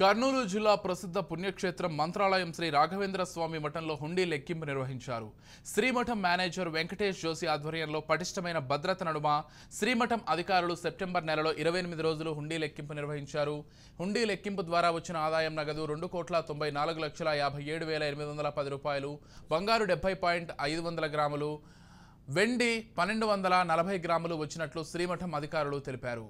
కర్నూలు జిల్లా ప్రసిద్ధ పుణ్యక్షేత్రం మంత్రాలయం శ్రీ రాఘవేంద్ర స్వామి మఠంలో హుండీ లెక్కింపు నిర్వహించారు శ్రీమఠం మేనేజర్ వెంకటేష్ జోషి ఆధ్వర్యంలో పటిష్టమైన భద్రత నడుమ శ్రీమఠం అధికారులు సెప్టెంబర్ నెలలో ఇరవై ఎనిమిది రోజులు హుండీ లెక్కింపు నిర్వహించారు హుండీ లెక్కింపు ద్వారా వచ్చిన ఆదాయం నగదు రెండు కోట్ల తొంభై నాలుగు లక్షల యాభై ఏడు వేల ఎనిమిది వందల పది రూపాయలు బంగారు డెబ్బై పాయింట్ ఐదు వందల గ్రాములు వెండి పన్నెండు వందల నలభై గ్రాములు వచ్చినట్లు శ్రీమఠం అధికారులు తెలిపారు